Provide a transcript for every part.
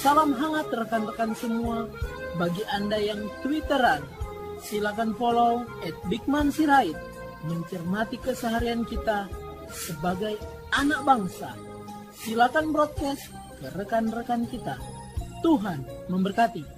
Salam hangat rekan-rekan semua bagi Anda yang Twitteran. Silakan follow @bigmansirait Bigman Sirait mencermati keseharian kita sebagai anak bangsa. Silakan broadcast ke rekan-rekan kita. Tuhan memberkati.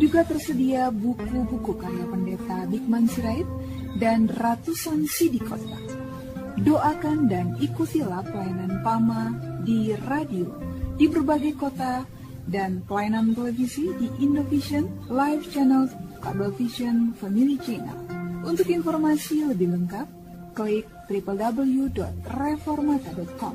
juga tersedia buku-buku karya pendeta Bikman Sirait dan ratusan CD kota Doakan dan ikutilah pelayanan PAMA di radio di berbagai kota dan pelayanan televisi di Indovision, Live Channel, Vision, Family Channel. Untuk informasi lebih lengkap, klik www.reformata.com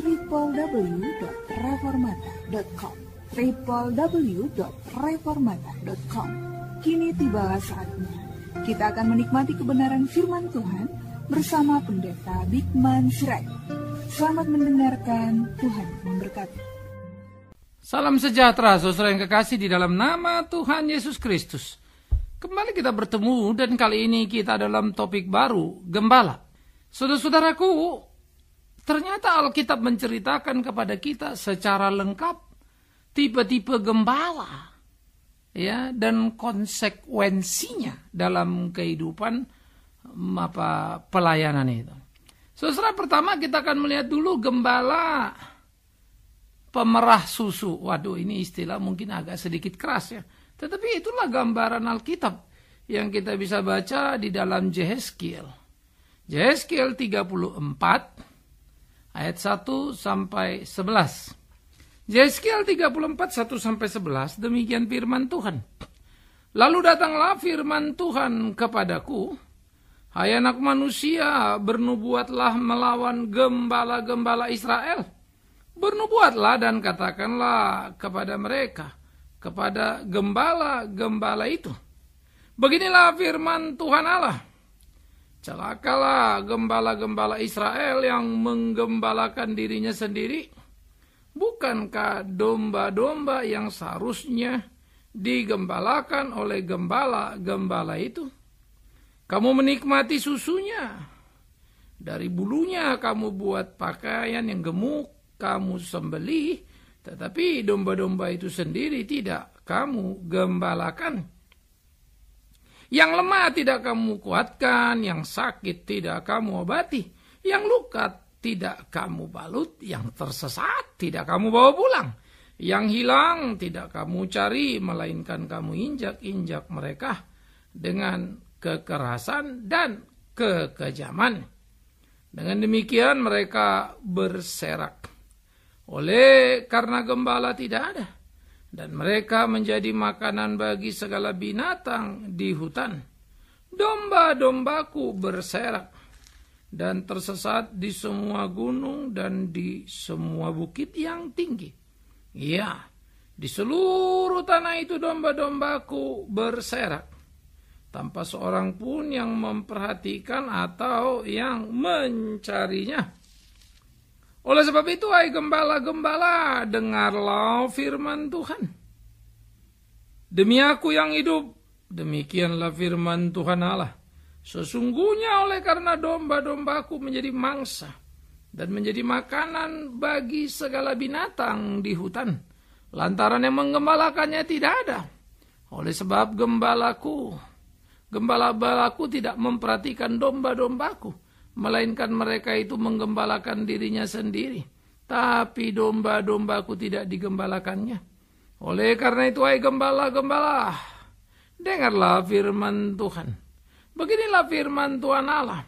www.reformata.com www.reformata.com. Kini tibalah saatnya. Kita akan menikmati kebenaran firman Tuhan bersama Pendeta Bigman Sirait. Selamat mendengarkan, Tuhan memberkati. Salam sejahtera, saudara yang kekasih di dalam nama Tuhan Yesus Kristus. Kembali kita bertemu dan kali ini kita dalam topik baru, Gembala. Saudara-saudaraku, ternyata Alkitab menceritakan kepada kita secara lengkap tipe-tipe gembala ya dan konsekuensinya dalam kehidupan mm, apa pelayanan itu. Saudara pertama kita akan melihat dulu gembala pemerah susu. Waduh ini istilah mungkin agak sedikit keras ya. Tetapi itulah gambaran Alkitab yang kita bisa baca di dalam Yehezkiel. Yehezkiel 34 ayat 1 sampai 11. Yeskiel 34 1 sampai 11 demikian firman Tuhan. Lalu datanglah firman Tuhan kepadaku, hai anak manusia, bernubuatlah melawan gembala-gembala Israel. Bernubuatlah dan katakanlah kepada mereka, kepada gembala-gembala itu. Beginilah firman Tuhan Allah. Celakalah gembala-gembala Israel yang menggembalakan dirinya sendiri Bukankah domba-domba yang seharusnya digembalakan oleh gembala-gembala itu? Kamu menikmati susunya. Dari bulunya kamu buat pakaian yang gemuk, kamu sembelih, tetapi domba-domba itu sendiri tidak kamu gembalakan. Yang lemah tidak kamu kuatkan, yang sakit tidak kamu obati, yang luka tidak kamu balut, yang tersesat tidak kamu bawa pulang, yang hilang tidak kamu cari, melainkan kamu injak-injak mereka dengan kekerasan dan kekejaman. Dengan demikian mereka berserak. Oleh karena gembala tidak ada. Dan mereka menjadi makanan bagi segala binatang di hutan. Domba-dombaku berserak dan tersesat di semua gunung dan di semua bukit yang tinggi. Ya, di seluruh tanah itu domba-dombaku berserak tanpa seorang pun yang memperhatikan atau yang mencarinya. Oleh sebab itu, hai gembala-gembala, dengarlah firman Tuhan. Demi aku yang hidup, demikianlah firman Tuhan Allah Sesungguhnya oleh karena domba-dombaku menjadi mangsa dan menjadi makanan bagi segala binatang di hutan. Lantaran yang menggembalakannya tidak ada. Oleh sebab gembalaku, gembala-balaku tidak memperhatikan domba-dombaku. Melainkan mereka itu menggembalakan dirinya sendiri. Tapi domba-dombaku tidak digembalakannya. Oleh karena itu, hai gembala-gembala, dengarlah firman Tuhan. Beginilah firman Tuhan Allah.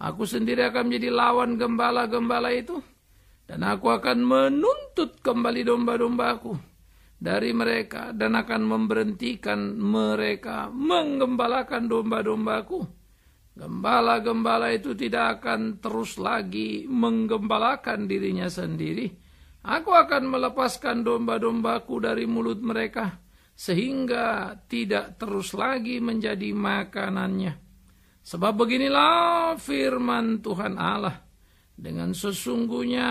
Aku sendiri akan menjadi lawan gembala-gembala itu. Dan aku akan menuntut kembali domba-dombaku dari mereka. Dan akan memberhentikan mereka menggembalakan domba-dombaku. Gembala-gembala itu tidak akan terus lagi menggembalakan dirinya sendiri. Aku akan melepaskan domba-dombaku dari mulut mereka sehingga tidak terus lagi menjadi makanannya. Sebab beginilah firman Tuhan Allah, dengan sesungguhnya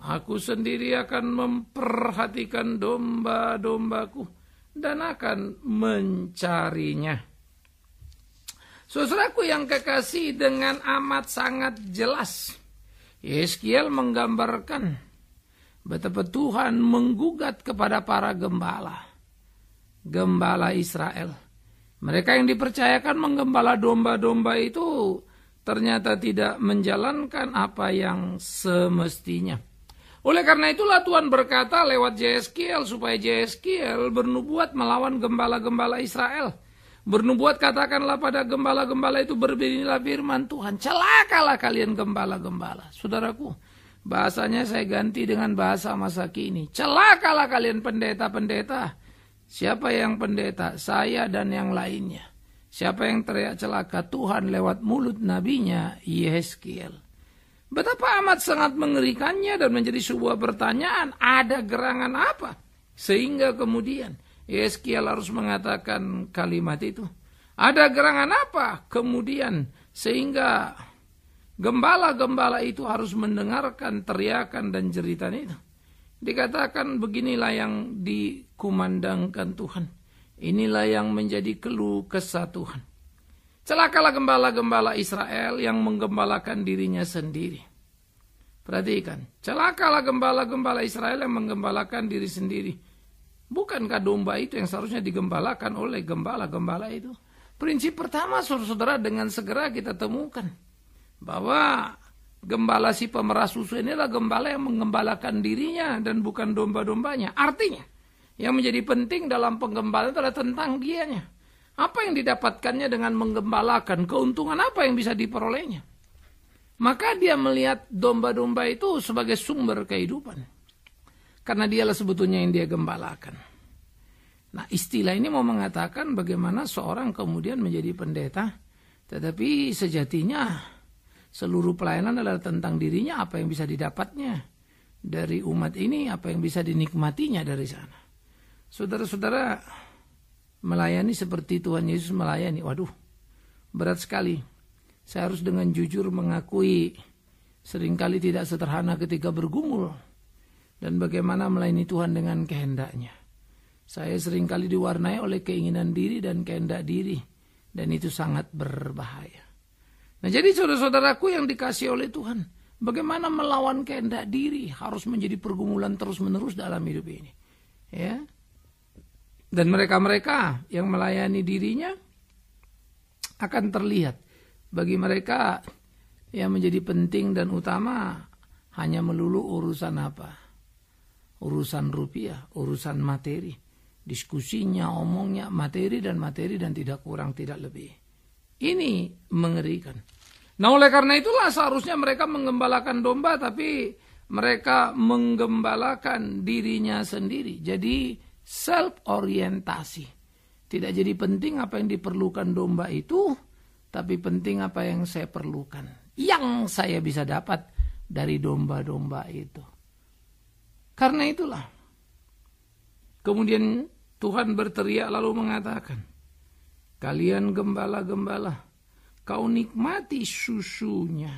aku sendiri akan memperhatikan domba-dombaku dan akan mencarinya. Saudaraku yang kekasih dengan amat sangat jelas, Yeskiel menggambarkan betapa Tuhan menggugat kepada para gembala gembala Israel. Mereka yang dipercayakan menggembala domba-domba itu ternyata tidak menjalankan apa yang semestinya. Oleh karena itulah Tuhan berkata lewat JSKL supaya JSKL bernubuat melawan gembala-gembala Israel. Bernubuat katakanlah pada gembala-gembala itu berbinilah firman Tuhan. Celakalah kalian gembala-gembala. Saudaraku, bahasanya saya ganti dengan bahasa masa kini. Celakalah kalian pendeta-pendeta Siapa yang pendeta? Saya dan yang lainnya. Siapa yang teriak celaka Tuhan lewat mulut nabinya? Yeskiel. Betapa amat sangat mengerikannya dan menjadi sebuah pertanyaan, ada gerangan apa? Sehingga kemudian Yeskiel harus mengatakan kalimat itu. Ada gerangan apa? Kemudian sehingga gembala-gembala itu harus mendengarkan teriakan dan jeritan itu. Dikatakan beginilah yang di kumandangkan Tuhan. Inilah yang menjadi keluh kesah Tuhan. Celakalah gembala-gembala Israel yang menggembalakan dirinya sendiri. Perhatikan, celakalah gembala-gembala Israel yang menggembalakan diri sendiri. Bukankah domba itu yang seharusnya digembalakan oleh gembala-gembala itu? Prinsip pertama saudara-saudara dengan segera kita temukan bahwa gembala si pemerah susu inilah gembala yang menggembalakan dirinya dan bukan domba-dombanya. Artinya, yang menjadi penting dalam penggembala adalah tentang dianya. Apa yang didapatkannya dengan menggembalakan? Keuntungan apa yang bisa diperolehnya? Maka dia melihat domba-domba itu sebagai sumber kehidupan. Karena dialah sebetulnya yang dia gembalakan. Nah istilah ini mau mengatakan bagaimana seorang kemudian menjadi pendeta. Tetapi sejatinya seluruh pelayanan adalah tentang dirinya apa yang bisa didapatnya. Dari umat ini apa yang bisa dinikmatinya dari sana. Saudara-saudara melayani seperti Tuhan Yesus melayani. Waduh, berat sekali. Saya harus dengan jujur mengakui seringkali tidak sederhana ketika bergumul dan bagaimana melayani Tuhan dengan kehendaknya. Saya seringkali diwarnai oleh keinginan diri dan kehendak diri dan itu sangat berbahaya. Nah, jadi saudara-saudaraku yang dikasih oleh Tuhan, bagaimana melawan kehendak diri harus menjadi pergumulan terus-menerus dalam hidup ini. Ya, dan mereka-mereka yang melayani dirinya akan terlihat bagi mereka yang menjadi penting dan utama hanya melulu urusan apa? Urusan rupiah, urusan materi. Diskusinya, omongnya, materi dan materi dan tidak kurang, tidak lebih. Ini mengerikan. Nah oleh karena itulah seharusnya mereka mengembalakan domba tapi mereka menggembalakan dirinya sendiri. Jadi self-orientasi. Tidak jadi penting apa yang diperlukan domba itu, tapi penting apa yang saya perlukan. Yang saya bisa dapat dari domba-domba itu. Karena itulah. Kemudian Tuhan berteriak lalu mengatakan, Kalian gembala-gembala, kau nikmati susunya.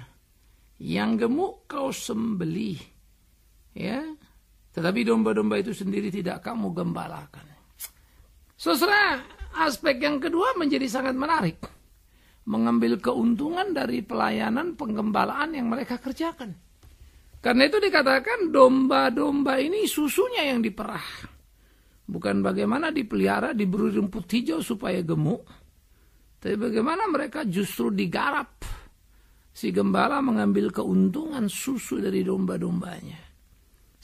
Yang gemuk kau sembelih. Ya, tetapi domba-domba itu sendiri tidak kamu gembalakan. Seserah aspek yang kedua menjadi sangat menarik. Mengambil keuntungan dari pelayanan penggembalaan yang mereka kerjakan. Karena itu dikatakan domba-domba ini susunya yang diperah. Bukan bagaimana dipelihara, diberi rumput hijau supaya gemuk. Tapi bagaimana mereka justru digarap. Si gembala mengambil keuntungan susu dari domba-dombanya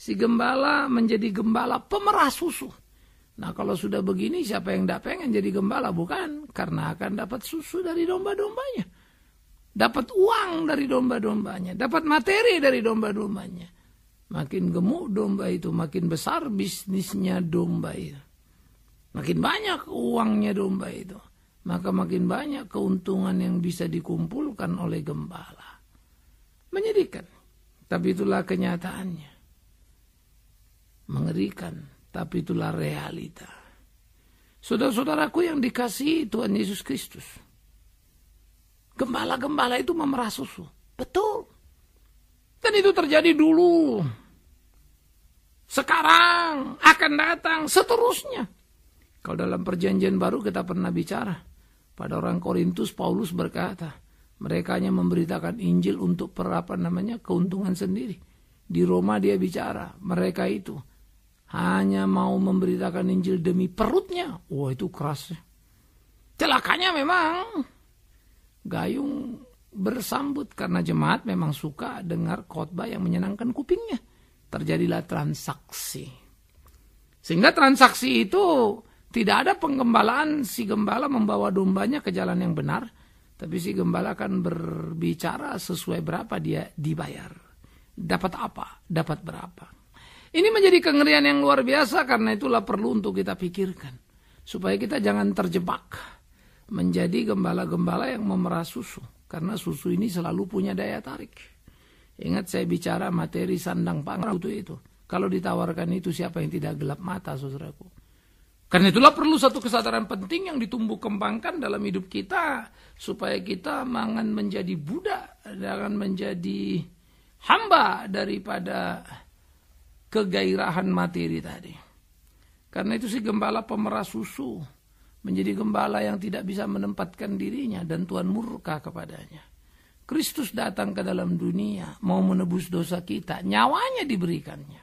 si gembala menjadi gembala pemerah susu. Nah kalau sudah begini siapa yang tidak pengen jadi gembala? Bukan, karena akan dapat susu dari domba-dombanya. Dapat uang dari domba-dombanya, dapat materi dari domba-dombanya. Makin gemuk domba itu, makin besar bisnisnya domba itu. Makin banyak uangnya domba itu. Maka makin banyak keuntungan yang bisa dikumpulkan oleh gembala. Menyedihkan, tapi itulah kenyataannya. Mengerikan, tapi itulah realita. Saudara-saudaraku yang dikasihi Tuhan Yesus Kristus. Gembala-gembala itu memerah susu. Betul. Dan itu terjadi dulu. Sekarang akan datang seterusnya. Kalau dalam perjanjian baru kita pernah bicara. Pada orang Korintus Paulus berkata, mereka hanya memberitakan Injil untuk per namanya keuntungan sendiri. Di Roma dia bicara, mereka itu hanya mau memberitakan Injil demi perutnya. Wah itu keras. Celakanya memang Gayung bersambut karena jemaat memang suka dengar khotbah yang menyenangkan kupingnya. Terjadilah transaksi. Sehingga transaksi itu tidak ada penggembalaan si gembala membawa dombanya ke jalan yang benar. Tapi si gembala akan berbicara sesuai berapa dia dibayar. Dapat apa, dapat berapa. Ini menjadi kengerian yang luar biasa karena itulah perlu untuk kita pikirkan. Supaya kita jangan terjebak menjadi gembala-gembala yang memerah susu. Karena susu ini selalu punya daya tarik. Ingat saya bicara materi sandang pangan itu itu. Kalau ditawarkan itu siapa yang tidak gelap mata saudaraku. Karena itulah perlu satu kesadaran penting yang ditumbuh kembangkan dalam hidup kita. Supaya kita mangan menjadi budak, jangan menjadi hamba daripada kegairahan materi tadi. Karena itu si gembala pemeras susu menjadi gembala yang tidak bisa menempatkan dirinya dan Tuhan murka kepadanya. Kristus datang ke dalam dunia mau menebus dosa kita, nyawanya diberikannya.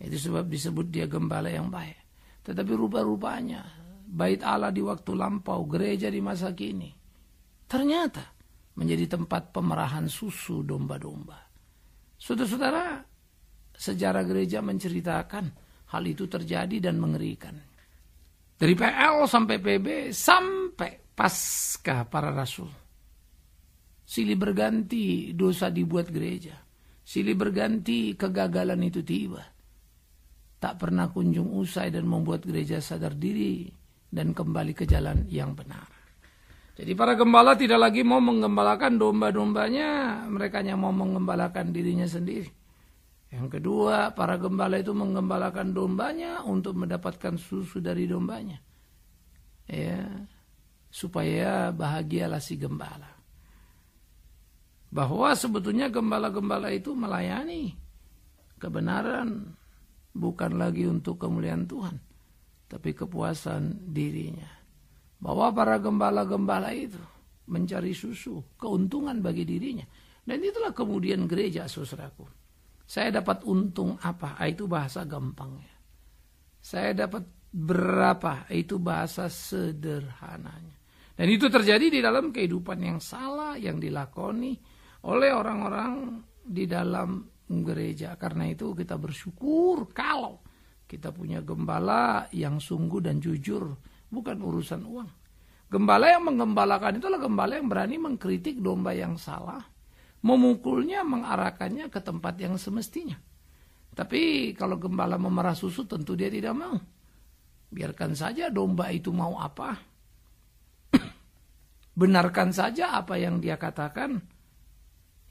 Itu sebab disebut dia gembala yang baik. Tetapi rupa-rupanya bait Allah di waktu lampau, gereja di masa kini ternyata menjadi tempat pemerahan susu domba-domba. Saudara-saudara, sejarah gereja menceritakan hal itu terjadi dan mengerikan. Dari PL sampai PB sampai pasca para rasul. Silih berganti dosa dibuat gereja. Silih berganti kegagalan itu tiba. Tak pernah kunjung usai dan membuat gereja sadar diri dan kembali ke jalan yang benar. Jadi para gembala tidak lagi mau menggembalakan domba-dombanya, mereka hanya mau menggembalakan dirinya sendiri. Yang kedua, para gembala itu menggembalakan dombanya untuk mendapatkan susu dari dombanya. Ya, supaya bahagialah si gembala. Bahwa sebetulnya gembala-gembala itu melayani kebenaran bukan lagi untuk kemuliaan Tuhan, tapi kepuasan dirinya. Bahwa para gembala-gembala itu mencari susu, keuntungan bagi dirinya. Dan itulah kemudian gereja saudaraku saya dapat untung apa? Ah, itu bahasa gampangnya. Saya dapat berapa? Ah, itu bahasa sederhananya. Dan itu terjadi di dalam kehidupan yang salah yang dilakoni oleh orang-orang di dalam gereja. Karena itu kita bersyukur kalau kita punya gembala yang sungguh dan jujur, bukan urusan uang. Gembala yang menggembalakan itulah gembala yang berani mengkritik domba yang salah memukulnya, mengarahkannya ke tempat yang semestinya. Tapi kalau gembala memerah susu tentu dia tidak mau. Biarkan saja domba itu mau apa. Benarkan saja apa yang dia katakan.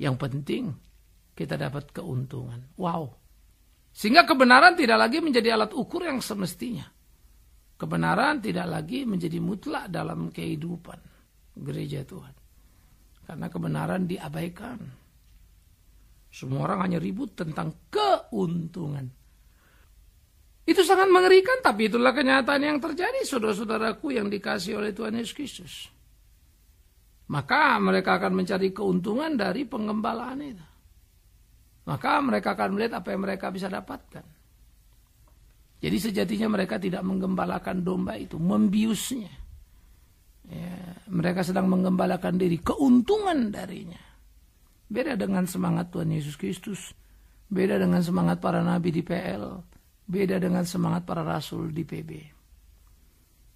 Yang penting kita dapat keuntungan. Wow. Sehingga kebenaran tidak lagi menjadi alat ukur yang semestinya. Kebenaran tidak lagi menjadi mutlak dalam kehidupan gereja Tuhan. Karena kebenaran diabaikan. Semua orang hanya ribut tentang keuntungan. Itu sangat mengerikan, tapi itulah kenyataan yang terjadi, saudara-saudaraku yang dikasih oleh Tuhan Yesus Kristus. Maka mereka akan mencari keuntungan dari pengembalaan itu. Maka mereka akan melihat apa yang mereka bisa dapatkan. Jadi sejatinya mereka tidak menggembalakan domba itu, membiusnya. Ya, mereka sedang menggembalakan diri, keuntungan darinya. Beda dengan semangat Tuhan Yesus Kristus, beda dengan semangat para nabi di PL, beda dengan semangat para rasul di PB.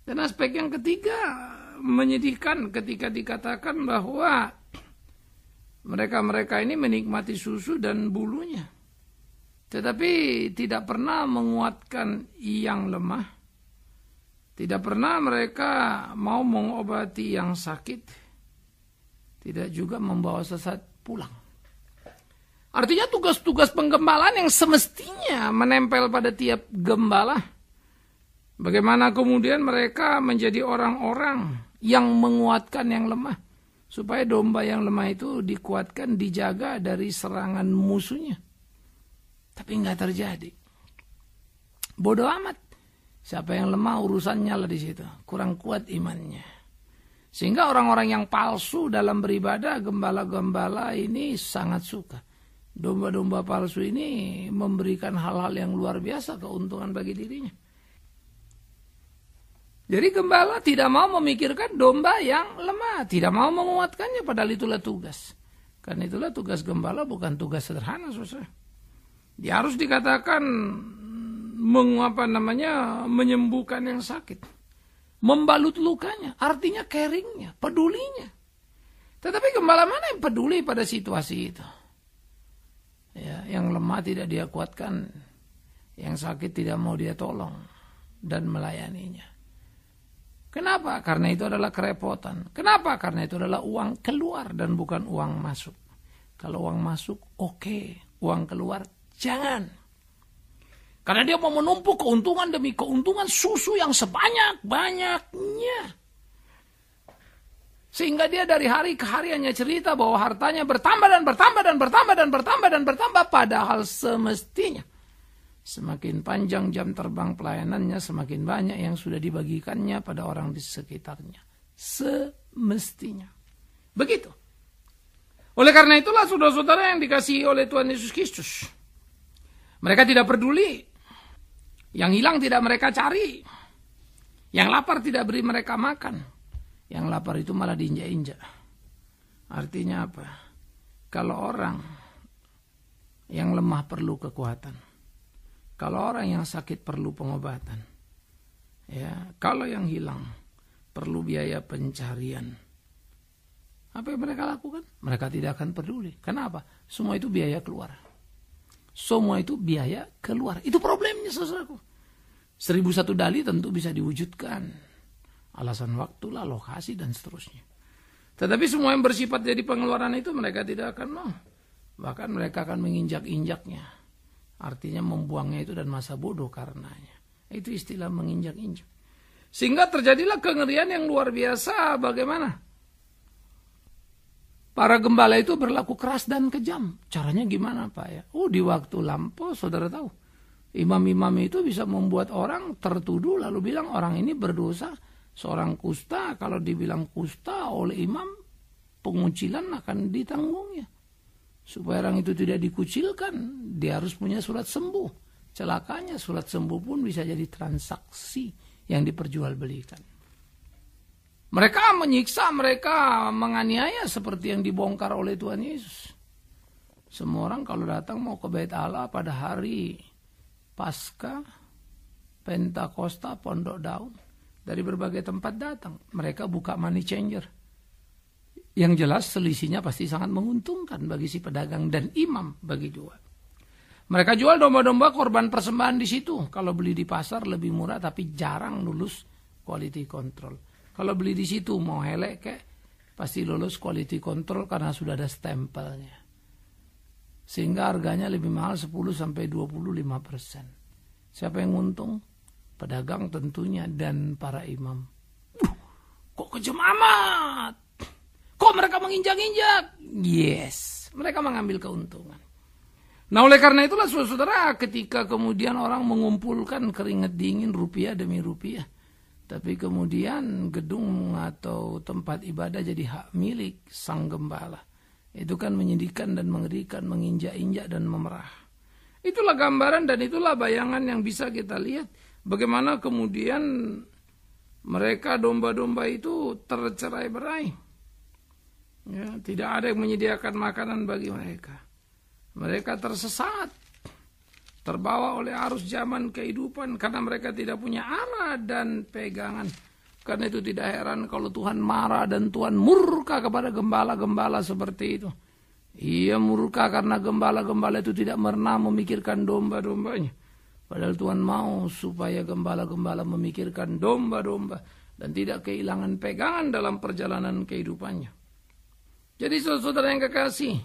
Dan aspek yang ketiga menyedihkan ketika dikatakan bahwa mereka-mereka ini menikmati susu dan bulunya. Tetapi tidak pernah menguatkan yang lemah tidak pernah mereka mau mengobati yang sakit. Tidak juga membawa sesat pulang. Artinya tugas-tugas penggembalaan yang semestinya menempel pada tiap gembala. Bagaimana kemudian mereka menjadi orang-orang yang menguatkan yang lemah. Supaya domba yang lemah itu dikuatkan, dijaga dari serangan musuhnya. Tapi nggak terjadi. Bodoh amat. Siapa yang lemah urusannya lah di situ, kurang kuat imannya. Sehingga orang-orang yang palsu dalam beribadah, gembala-gembala ini sangat suka. Domba-domba palsu ini memberikan hal-hal yang luar biasa keuntungan bagi dirinya. Jadi gembala tidak mau memikirkan domba yang lemah, tidak mau menguatkannya padahal itulah tugas. Karena itulah tugas gembala bukan tugas sederhana susah. Dia harus dikatakan mengapa namanya menyembuhkan yang sakit, membalut lukanya, artinya caringnya, pedulinya. Tetapi gembala mana yang peduli pada situasi itu? Ya, yang lemah tidak dia kuatkan, yang sakit tidak mau dia tolong dan melayaninya. Kenapa? Karena itu adalah kerepotan. Kenapa? Karena itu adalah uang keluar dan bukan uang masuk. Kalau uang masuk, oke. Okay. Uang keluar, jangan. Karena dia mau menumpuk keuntungan demi keuntungan susu yang sebanyak-banyaknya. Sehingga dia dari hari ke hari hanya cerita bahwa hartanya bertambah dan bertambah dan bertambah dan bertambah dan bertambah. Padahal semestinya semakin panjang jam terbang pelayanannya semakin banyak yang sudah dibagikannya pada orang di sekitarnya. Semestinya. Begitu. Oleh karena itulah saudara-saudara yang dikasihi oleh Tuhan Yesus Kristus. Mereka tidak peduli yang hilang tidak mereka cari. Yang lapar tidak beri mereka makan. Yang lapar itu malah diinjak-injak. Artinya apa? Kalau orang yang lemah perlu kekuatan. Kalau orang yang sakit perlu pengobatan. Ya, kalau yang hilang perlu biaya pencarian. Apa yang mereka lakukan? Mereka tidak akan peduli. Kenapa? Semua itu biaya keluar. Semua itu biaya keluar. Itu problemnya saudaraku. Seribu satu dali tentu bisa diwujudkan. Alasan waktulah, lokasi, dan seterusnya. Tetapi semua yang bersifat jadi pengeluaran itu mereka tidak akan mau. Bahkan mereka akan menginjak-injaknya. Artinya membuangnya itu dan masa bodoh karenanya. Itu istilah menginjak-injak. Sehingga terjadilah kengerian yang luar biasa. Bagaimana? Para gembala itu berlaku keras dan kejam. Caranya gimana Pak ya? Oh di waktu lampau saudara tahu Imam-imam itu bisa membuat orang tertuduh lalu bilang orang ini berdosa. Seorang kusta kalau dibilang kusta oleh imam penguncilan akan ditanggungnya. Supaya orang itu tidak dikucilkan, dia harus punya surat sembuh. Celakanya surat sembuh pun bisa jadi transaksi yang diperjualbelikan. Mereka menyiksa, mereka menganiaya seperti yang dibongkar oleh Tuhan Yesus. Semua orang kalau datang mau ke bait Allah pada hari pasca Pentakosta Pondok Daun dari berbagai tempat datang. Mereka buka money changer. Yang jelas selisihnya pasti sangat menguntungkan bagi si pedagang dan imam bagi dua. Mereka jual domba-domba korban persembahan di situ. Kalau beli di pasar lebih murah tapi jarang lulus quality control. Kalau beli di situ mau helek kek pasti lulus quality control karena sudah ada stempelnya. Sehingga harganya lebih mahal 10 sampai 25 persen. Siapa yang untung? Pedagang tentunya dan para imam. kok kejam amat? Kok mereka menginjak-injak? Yes, mereka mengambil keuntungan. Nah oleh karena itulah saudara-saudara ketika kemudian orang mengumpulkan keringat dingin rupiah demi rupiah. Tapi kemudian gedung atau tempat ibadah jadi hak milik sang gembala. Itu kan menyedihkan dan mengerikan, menginjak-injak dan memerah. Itulah gambaran dan itulah bayangan yang bisa kita lihat. Bagaimana kemudian mereka domba-domba itu tercerai berai. Ya, tidak ada yang menyediakan makanan bagi mereka. Mereka tersesat, terbawa oleh arus zaman kehidupan karena mereka tidak punya arah dan pegangan. Karena itu tidak heran kalau Tuhan marah dan Tuhan murka kepada gembala-gembala seperti itu. Ia murka karena gembala-gembala itu tidak pernah memikirkan domba-dombanya. Padahal Tuhan mau supaya gembala-gembala memikirkan domba-domba dan tidak kehilangan pegangan dalam perjalanan kehidupannya. Jadi saudara-saudara yang kekasih,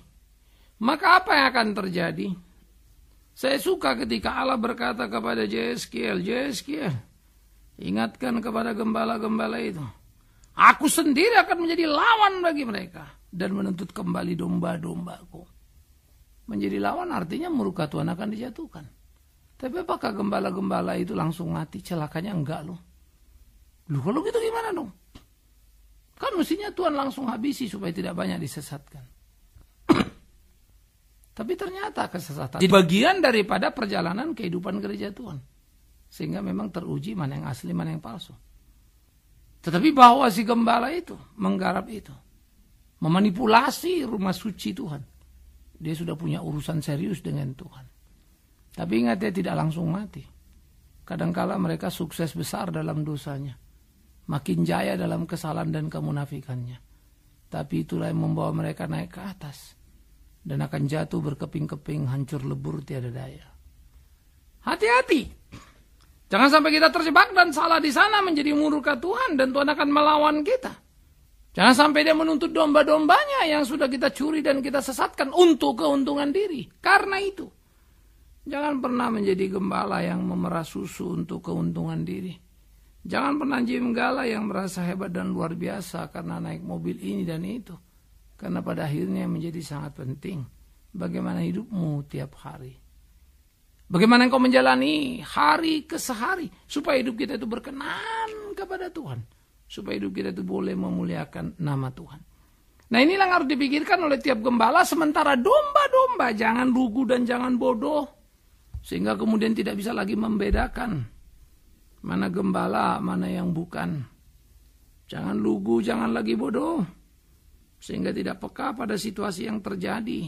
maka apa yang akan terjadi? Saya suka ketika Allah berkata kepada Jeskiel, Jeskiel, Ingatkan kepada gembala-gembala itu. Aku sendiri akan menjadi lawan bagi mereka. Dan menuntut kembali domba-dombaku. Menjadi lawan artinya murka Tuhan akan dijatuhkan. Tapi apakah gembala-gembala itu langsung mati? Celakanya enggak loh. loh kalau gitu gimana dong? Kan mestinya Tuhan langsung habisi supaya tidak banyak disesatkan. Tapi ternyata kesesatan. di bagian daripada perjalanan kehidupan gereja Tuhan. Sehingga memang teruji mana yang asli, mana yang palsu. Tetapi bahwa si gembala itu menggarap itu. Memanipulasi rumah suci Tuhan. Dia sudah punya urusan serius dengan Tuhan. Tapi ingat dia tidak langsung mati. Kadangkala mereka sukses besar dalam dosanya. Makin jaya dalam kesalahan dan kemunafikannya. Tapi itulah yang membawa mereka naik ke atas. Dan akan jatuh berkeping-keping hancur lebur tiada daya. Hati-hati. Jangan sampai kita terjebak dan salah di sana menjadi murka Tuhan dan Tuhan akan melawan kita. Jangan sampai dia menuntut domba-dombanya yang sudah kita curi dan kita sesatkan untuk keuntungan diri. Karena itu, jangan pernah menjadi gembala yang memerah susu untuk keuntungan diri. Jangan pernah jadi gembala yang merasa hebat dan luar biasa karena naik mobil ini dan itu. Karena pada akhirnya menjadi sangat penting bagaimana hidupmu tiap hari. Bagaimana engkau menjalani hari ke sehari supaya hidup kita itu berkenan kepada Tuhan, supaya hidup kita itu boleh memuliakan nama Tuhan. Nah, ini yang harus dipikirkan oleh tiap gembala sementara domba-domba jangan lugu dan jangan bodoh sehingga kemudian tidak bisa lagi membedakan mana gembala, mana yang bukan. Jangan lugu, jangan lagi bodoh sehingga tidak peka pada situasi yang terjadi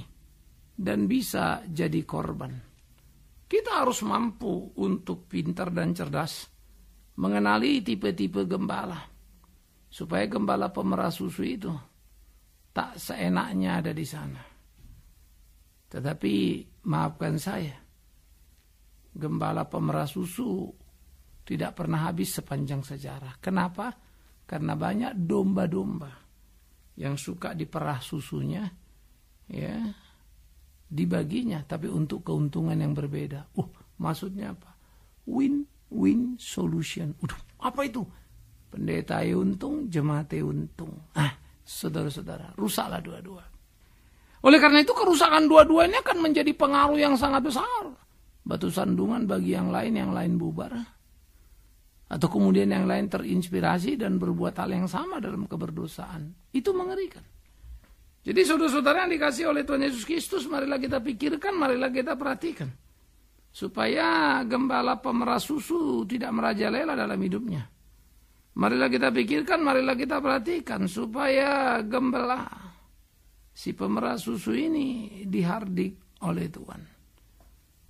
dan bisa jadi korban. Kita harus mampu untuk pintar dan cerdas mengenali tipe-tipe gembala. Supaya gembala pemerah susu itu tak seenaknya ada di sana. Tetapi maafkan saya, gembala pemerah susu tidak pernah habis sepanjang sejarah. Kenapa? Karena banyak domba-domba yang suka diperah susunya, ya dibaginya tapi untuk keuntungan yang berbeda. Uh, maksudnya apa? Win-win solution. Udah, apa itu? Pendeta untung, jemaat untung. Ah, saudara-saudara, rusaklah dua-dua. Oleh karena itu kerusakan dua-duanya akan menjadi pengaruh yang sangat besar. Batu sandungan bagi yang lain, yang lain bubar. Atau kemudian yang lain terinspirasi dan berbuat hal yang sama dalam keberdosaan. Itu mengerikan. Jadi saudara-saudara yang dikasih oleh Tuhan Yesus Kristus, marilah kita pikirkan, marilah kita perhatikan. Supaya gembala pemeras susu tidak merajalela dalam hidupnya. Marilah kita pikirkan, marilah kita perhatikan. Supaya gembala si pemeras susu ini dihardik oleh Tuhan.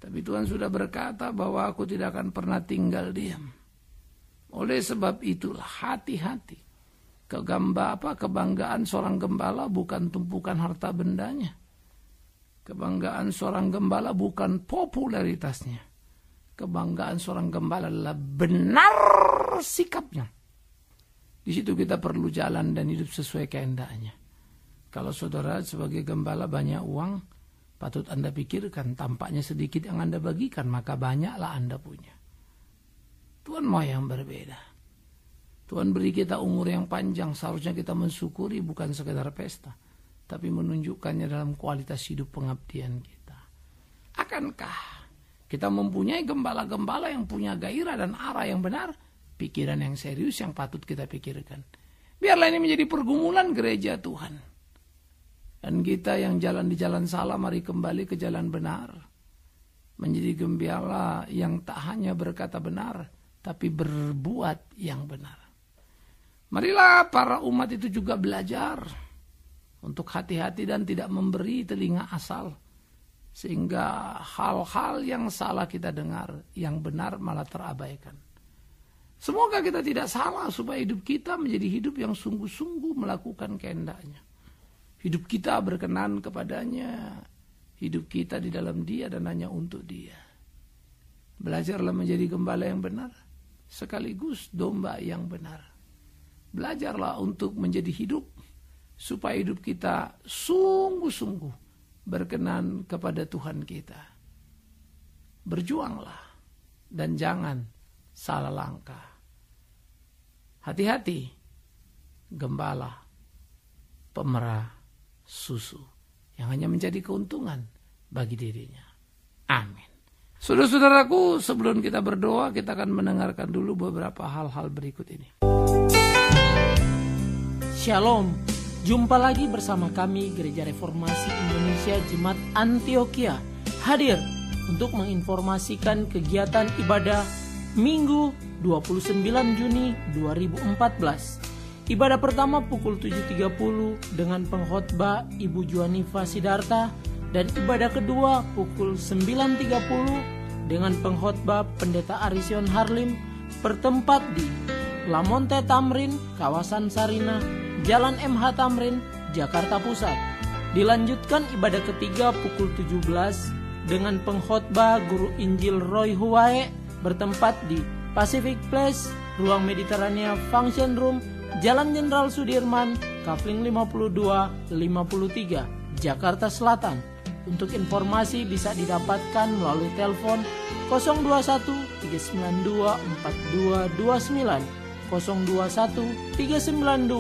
Tapi Tuhan sudah berkata bahwa aku tidak akan pernah tinggal diam. Oleh sebab itulah hati-hati kegamba apa kebanggaan seorang gembala bukan tumpukan harta bendanya. Kebanggaan seorang gembala bukan popularitasnya. Kebanggaan seorang gembala adalah benar sikapnya. Di situ kita perlu jalan dan hidup sesuai kehendaknya. Kalau saudara sebagai gembala banyak uang, patut Anda pikirkan tampaknya sedikit yang Anda bagikan, maka banyaklah Anda punya. Tuhan mau yang berbeda. Tuhan beri kita umur yang panjang, seharusnya kita mensyukuri bukan sekedar pesta, tapi menunjukkannya dalam kualitas hidup pengabdian kita. Akankah kita mempunyai gembala-gembala yang punya gairah dan arah yang benar, pikiran yang serius yang patut kita pikirkan. Biarlah ini menjadi pergumulan gereja Tuhan. Dan kita yang jalan di jalan salah, mari kembali ke jalan benar. Menjadi gembala yang tak hanya berkata benar, tapi berbuat yang benar. Marilah para umat itu juga belajar untuk hati-hati dan tidak memberi telinga asal. Sehingga hal-hal yang salah kita dengar, yang benar malah terabaikan. Semoga kita tidak salah supaya hidup kita menjadi hidup yang sungguh-sungguh melakukan kehendaknya. Hidup kita berkenan kepadanya, hidup kita di dalam dia dan hanya untuk dia. Belajarlah menjadi gembala yang benar, sekaligus domba yang benar. Belajarlah untuk menjadi hidup supaya hidup kita sungguh-sungguh berkenan kepada Tuhan kita. Berjuanglah dan jangan salah langkah. Hati-hati, gembala, pemerah, susu yang hanya menjadi keuntungan bagi dirinya. Amin. Saudara-saudaraku, sebelum kita berdoa, kita akan mendengarkan dulu beberapa hal-hal berikut ini. Shalom. Jumpa lagi bersama kami Gereja Reformasi Indonesia Jemaat Antioquia hadir untuk menginformasikan kegiatan ibadah Minggu 29 Juni 2014. Ibadah pertama pukul 7.30 dengan pengkhotbah Ibu Juanifa Sidarta dan ibadah kedua pukul 9.30 dengan pengkhotbah Pendeta Arision Harlim bertempat di Lamonte Tamrin, kawasan Sarina. Jalan MH Tamrin, Jakarta Pusat. Dilanjutkan ibadah ketiga pukul 17 dengan pengkhotbah Guru Injil Roy Huwae bertempat di Pacific Place, Ruang Mediterania Function Room, Jalan Jenderal Sudirman, Kavling 52, 53, Jakarta Selatan. Untuk informasi bisa didapatkan melalui telepon 021 392 4229 021 392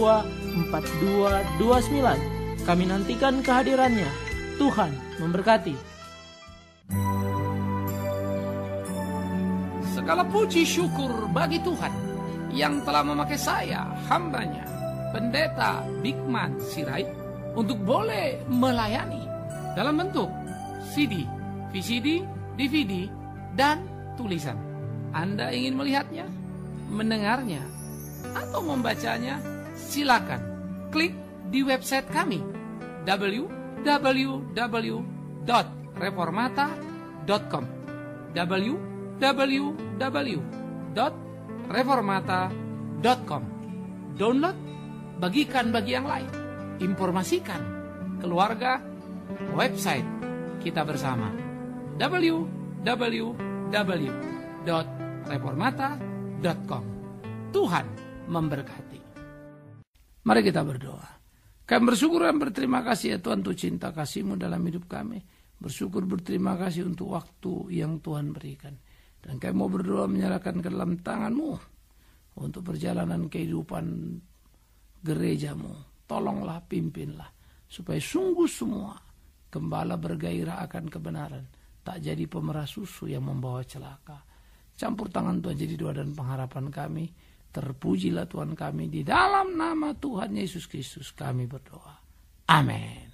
4229. Kami nantikan kehadirannya. Tuhan memberkati. Segala puji syukur bagi Tuhan yang telah memakai saya, hambanya, pendeta Bigman Sirait, untuk boleh melayani dalam bentuk CD, VCD, DVD, dan tulisan. Anda ingin melihatnya, mendengarnya, atau membacanya, silakan klik di website kami www.reformata.com www.reformata.com Download, bagikan bagi yang lain, informasikan keluarga, website kita bersama www.reformata.com Tuhan memberkati. Mari kita berdoa. Kami bersyukur dan berterima kasih ya Tuhan untuk cinta KasihMu dalam hidup kami. Bersyukur berterima kasih untuk waktu yang Tuhan berikan. Dan kami mau berdoa menyerahkan ke dalam tanganMu untuk perjalanan kehidupan gerejamu. Tolonglah, pimpinlah. Supaya sungguh semua gembala bergairah akan kebenaran. Tak jadi pemerah susu yang membawa celaka. Campur tangan Tuhan jadi doa dan pengharapan kami. Terpujilah Tuhan kami di dalam nama Tuhan Yesus Kristus kami berdoa. Amin.